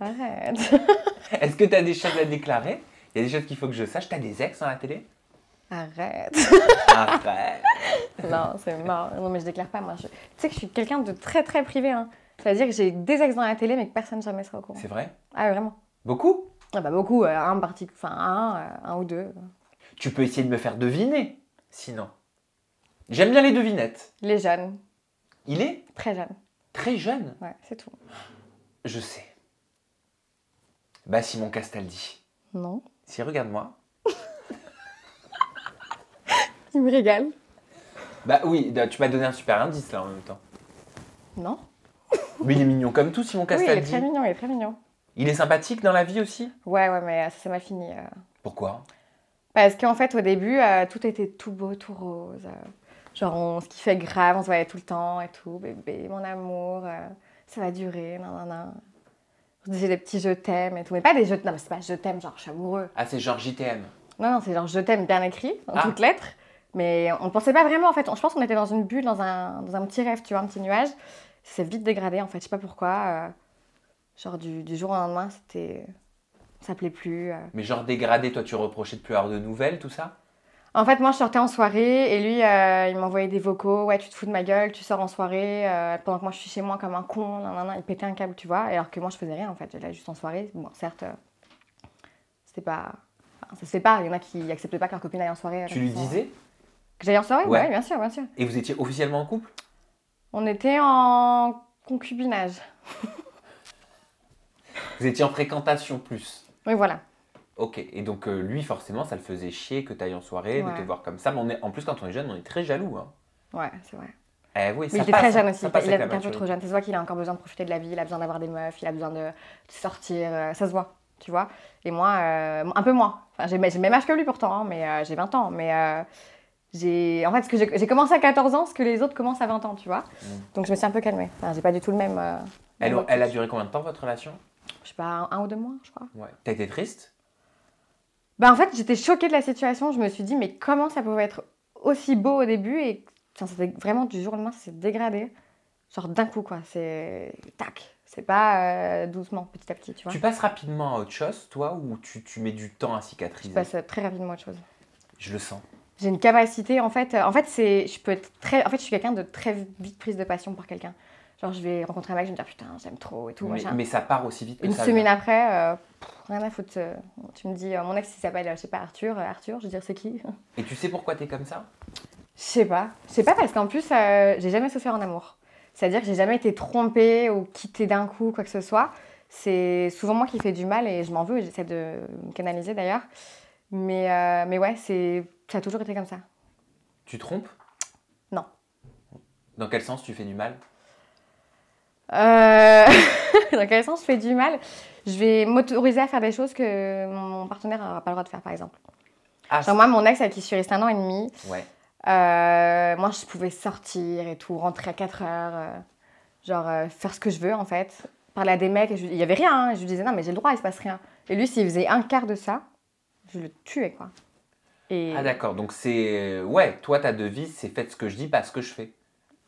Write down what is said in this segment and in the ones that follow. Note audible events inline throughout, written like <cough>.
Arrête. <laughs> Est-ce que tu as des choses à déclarer Il y a des choses qu'il faut que je sache. Tu as des ex dans la télé Arrête. Arrête. <laughs> non, c'est mort. Non, mais je déclare pas. Moi, Tu sais que je suis quelqu'un de très très privé. Hein. C'est-à-dire que j'ai des ex dans la télé, mais que personne jamais sera au courant. C'est vrai Ah, vraiment. Beaucoup ah bah beaucoup, euh, un parti, enfin un, euh, un ou deux. Tu peux essayer de me faire deviner, sinon. J'aime bien les devinettes. Les jeunes. Il est Très jeune. Très jeune Ouais, c'est tout. Je sais. Bah, Simon Castaldi. Non. Si, regarde-moi. <laughs> Il me régale. Bah oui, bah, tu m'as donné un super indice là en même temps. Non. Mais il est mignon comme tout, Simon Castaldi. <laughs> Oui, il est très mignon, il est très mignon. Il est sympathique dans la vie aussi Ouais, ouais, mais ah, ça, m'a fini. Euh. Pourquoi Parce qu'en fait, au début, euh, tout était tout beau, tout rose. Euh. genre, on se kiffait grave, on se voyait tout le temps et tout. Bébé, mon amour, ça va durer, nan, je disais des petits je t'aime et tout. Mais pas des je t'aime. Non, mais c'est pas je t'aime, genre je suis amoureux. Ah, c'est genre JTM. Non, non, c'est genre je t'aime bien écrit, en ah. toutes lettres. Mais on ne pensait pas vraiment, en fait. Je pense qu'on était dans une bulle, dans un, dans un petit rêve, tu vois, un petit nuage. C'est vite dégradé, en fait. Je sais pas pourquoi. Euh, genre, du, du, jour au lendemain, c'était. Ça plaît plus. Euh. Mais genre dégradé, toi, tu reprochais de plus avoir de nouvelles, tout ça en fait, moi, je sortais en soirée et lui, euh, il m'envoyait des vocaux. Ouais, tu te fous de ma gueule, tu sors en soirée euh, pendant que moi je suis chez moi comme un con. il pétait un câble, tu vois. Alors que moi, je faisais rien en fait. J'allais juste en soirée. Bon, certes, euh, c'était pas. Enfin, ça se fait pas. Il y en a qui acceptent pas que leur copine aille en soirée. Tu lui disais hein. Que j'aille en soirée oui bien sûr, bien sûr. Et vous étiez officiellement en couple On était en concubinage. vous étiez en fréquentation plus. Oui, voilà. Ok, et donc euh, lui, forcément, ça le faisait chier que tu ailles en soirée, de te voir comme ça. Mais est, en plus, quand on est jeune, on est très jaloux. Hein. Ouais, c'est vrai. Mais eh il était très jeune hein. aussi, il est trop jeune. Tu vois qu'il a encore besoin de profiter de la vie, il a besoin d'avoir des meufs, il a besoin de sortir, euh, ça se voit, tu vois. Et moi, euh, un peu moins. Enfin, j'ai le même âge que lui pourtant, hein, mais j'ai 20 ans. Mais j'ai. En fait, que j'ai commencé à 14 ans, ce que les autres commencent à 20 ans, tu vois. Mm. Donc je me suis un peu calmée. Enfin, j'ai pas du tout le même. Elle, a duré combien de temps votre relation Je sais pas, un, un ou deux mois, je crois. ouais. T'as été triste bah, en fait, j'étais choquée de la situation. Je me suis dit, mais comment ça pouvait être aussi beau au début et enfin, c'était vraiment du jour au lendemain, ça s'est dégradé. Genre d'un coup, quoi. C'est tac. C'est pas euh, doucement, petit à petit, tu vois. Tu passes rapidement à autre chose, toi, ou tu, tu mets du temps à cicatriser Je passe euh, très rapidement à autre chose. Je le sens. J'ai une capacité, en fait, euh, en fait, c'est, je peux être très, en fait, je suis quelqu'un de très vite prise de passion pour quelqu'un. Genre, je vais rencontrer un mec, je vais me dire putain, j'aime trop et tout. Mais, ça part aussi vite que Une semaine après, euh, rien à foutre. Euh. tu me dis, euh, mon ex, il s'appelle, je sais pas, Arthur. Arthur, je veux dire, c'est qui <laughs> Et tu sais pourquoi t'es comme ça Je sais pas. Je sais pas parce qu'en plus, j'ai jamais souffert en amour. C'est-à-dire que j'ai jamais été trompée ou quittée d'un coup, quoi que ce soit. C'est souvent moi qui fais du mal et je m'en veux j'essaie de me canaliser d'ailleurs. Mais, mais ouais, ça a toujours été comme ça. Tu trompes Non. Dans quel sens tu fais du mal euh, <laughs> dans quel sens je fais du mal Je vais m'autoriser à faire des choses que mon partenaire n'aura pas le droit de faire, par exemple. Ah, moi, mon ex, avec qui je suis un an et demi, ouais. Euh, moi, je pouvais sortir et tout, rentrer à 4 heures, euh, genre faire ce que je veux, en fait. Parler à des mecs, il n'y avait rien. Hein. Je lui disais, non, mais j'ai le droit, il se passe rien. Et lui, s'il faisait un quart de ça, je le tuais, quoi. Et... Ah, d'accord. Donc, c'est. Ouais, toi, ta devise, c'est faites ce que je dis, pas ce que je fais.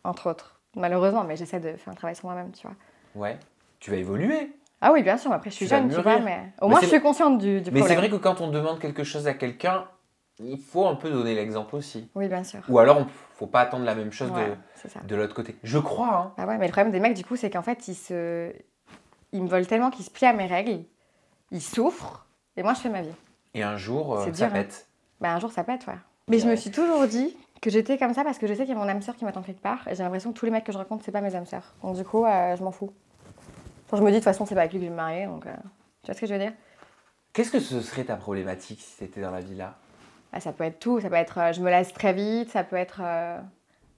Entre autres malheureusement, mais j'essaie de faire un travail sur moi-même, tu vois. Ouais. Tu vas évoluer. Ah oui, bien sûr, après je suis jeune, tu vois, mais au moins je suis consciente du, problème. Mais c'est vrai que quand on demande quelque chose à quelqu'un, il faut un peu donner l'exemple aussi. Oui, bien sûr. Ou alors, il ne faut pas attendre la même chose de, l'autre côté. Je crois. Hein. Ah ouais, mais le problème des mecs, du coup, c'est qu'en fait, ils, se... ils me veulent tellement qu'ils se plient à mes règles, ils souffrent, et moi, je fais ma vie. Et un jour, euh, ça hein. pète. Bah, un jour, ça pète, ouais. Mais je me suis toujours dit, que j'étais comme ça parce que je sais qu'il y a mon âme sœur qui m'attend quelque part et j'ai l'impression que tous les mecs que je rencontre c'est pas mes âmes sœurs. Donc du coup, euh, je m'en fous. quand je me dis de toute façon c'est pas avec lui que je vais me marier donc euh, tu vois ce que je veux dire Qu'est-ce que ce serait ta problématique si c'était dans la villa bah, Ça peut être tout, ça peut être euh, je me lasse très vite, ça peut être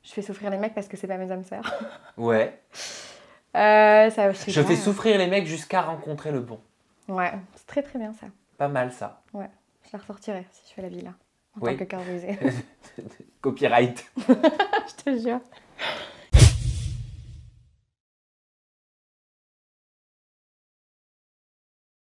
je fais souffrir les mecs parce que c'est pas mes âmes sœurs. <laughs> ouais. ça, je, je fais souffrir les mecs jusqu'à rencontrer le bon. Ouais, c'est très très bien ça. Pas mal ça. Ouais, je la ressortirai si je fais la villa en tant que cœur <laughs> Copyright. <laughs> Je te jure.